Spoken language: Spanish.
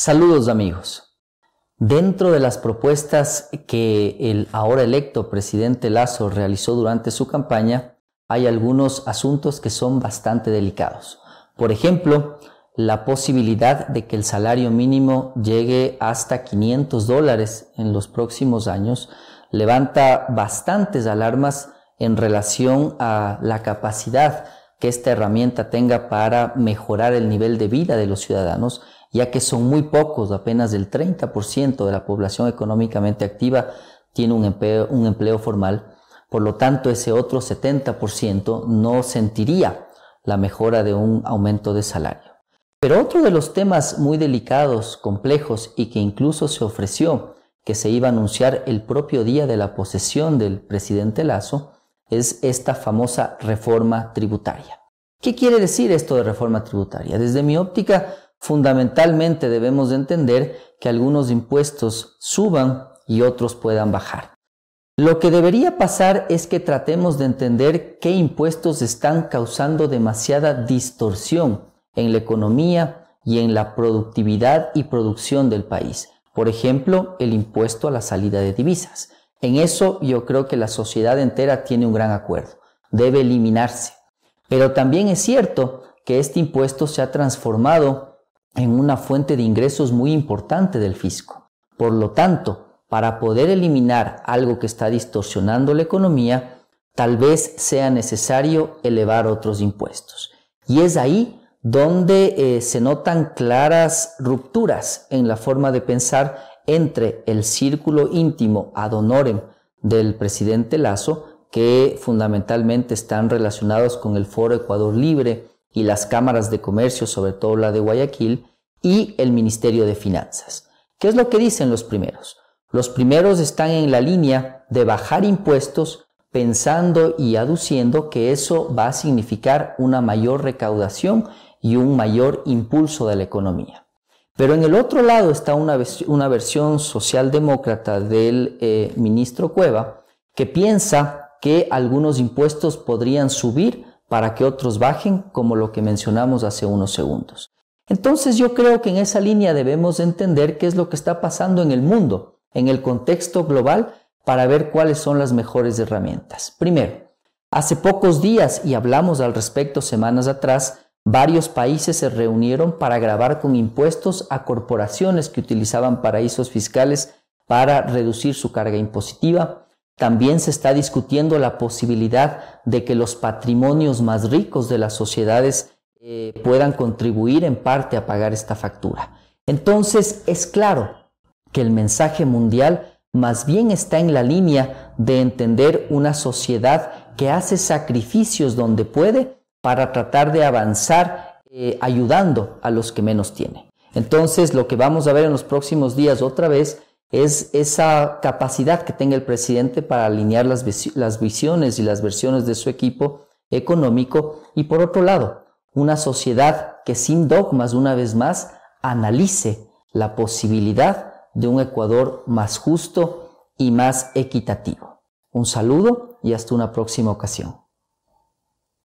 Saludos amigos. Dentro de las propuestas que el ahora electo presidente Lazo realizó durante su campaña, hay algunos asuntos que son bastante delicados. Por ejemplo, la posibilidad de que el salario mínimo llegue hasta 500 dólares en los próximos años levanta bastantes alarmas en relación a la capacidad que esta herramienta tenga para mejorar el nivel de vida de los ciudadanos ya que son muy pocos, apenas el 30% de la población económicamente activa tiene un empleo, un empleo formal, por lo tanto ese otro 70% no sentiría la mejora de un aumento de salario. Pero otro de los temas muy delicados, complejos y que incluso se ofreció que se iba a anunciar el propio día de la posesión del presidente Lazo es esta famosa reforma tributaria. ¿Qué quiere decir esto de reforma tributaria? Desde mi óptica, Fundamentalmente debemos de entender que algunos impuestos suban y otros puedan bajar. Lo que debería pasar es que tratemos de entender qué impuestos están causando demasiada distorsión en la economía y en la productividad y producción del país. Por ejemplo, el impuesto a la salida de divisas. En eso yo creo que la sociedad entera tiene un gran acuerdo. Debe eliminarse. Pero también es cierto que este impuesto se ha transformado en una fuente de ingresos muy importante del fisco. Por lo tanto, para poder eliminar algo que está distorsionando la economía, tal vez sea necesario elevar otros impuestos. Y es ahí donde eh, se notan claras rupturas en la forma de pensar entre el círculo íntimo ad honorem del presidente Lazo, que fundamentalmente están relacionados con el Foro Ecuador Libre, y las cámaras de comercio, sobre todo la de Guayaquil, y el Ministerio de Finanzas. ¿Qué es lo que dicen los primeros? Los primeros están en la línea de bajar impuestos pensando y aduciendo que eso va a significar una mayor recaudación y un mayor impulso de la economía. Pero en el otro lado está una, una versión socialdemócrata del eh, ministro Cueva que piensa que algunos impuestos podrían subir para que otros bajen, como lo que mencionamos hace unos segundos. Entonces yo creo que en esa línea debemos entender qué es lo que está pasando en el mundo, en el contexto global, para ver cuáles son las mejores herramientas. Primero, hace pocos días, y hablamos al respecto semanas atrás, varios países se reunieron para grabar con impuestos a corporaciones que utilizaban paraísos fiscales para reducir su carga impositiva. También se está discutiendo la posibilidad de que los patrimonios más ricos de las sociedades eh, puedan contribuir en parte a pagar esta factura. Entonces, es claro que el mensaje mundial más bien está en la línea de entender una sociedad que hace sacrificios donde puede para tratar de avanzar eh, ayudando a los que menos tienen. Entonces, lo que vamos a ver en los próximos días otra vez es esa capacidad que tenga el presidente para alinear las, visiones y las versiones de su equipo económico y por otro lado, una sociedad que sin dogmas una vez más analice la posibilidad de un Ecuador más justo y más equitativo. Un saludo y hasta una próxima ocasión.